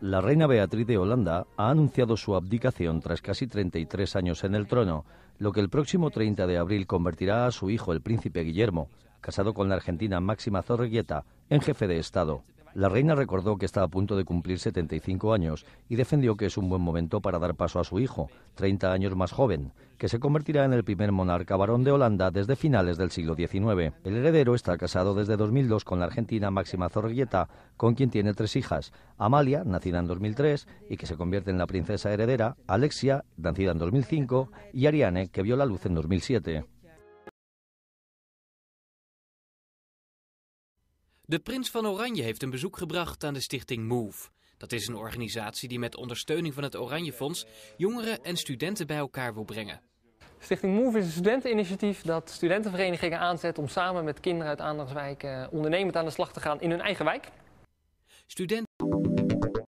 la reina Beatriz de Holanda ha anunciado su abdicación tras casi 33 años en el trono, lo que el próximo 30 de abril convertirá a su hijo, el príncipe Guillermo, casado con la argentina Máxima Zorreguieta, en jefe de Estado. La reina recordó que está a punto de cumplir 75 años y defendió que es un buen momento para dar paso a su hijo, 30 años más joven, que se convertirá en el primer monarca varón de Holanda desde finales del siglo XIX. El heredero está casado desde 2002 con la argentina Máxima Zorrieta, con quien tiene tres hijas, Amalia, nacida en 2003 y que se convierte en la princesa heredera, Alexia, nacida en 2005, y Ariane, que vio la luz en 2007. De Prins van Oranje heeft een bezoek gebracht aan de stichting MOVE. Dat is een organisatie die met ondersteuning van het Oranjefonds jongeren en studenten bij elkaar wil brengen. Stichting MOVE is een studenteninitiatief dat studentenverenigingen aanzet om samen met kinderen uit Aandachtswijk eh, ondernemend aan de slag te gaan in hun eigen wijk. Studenten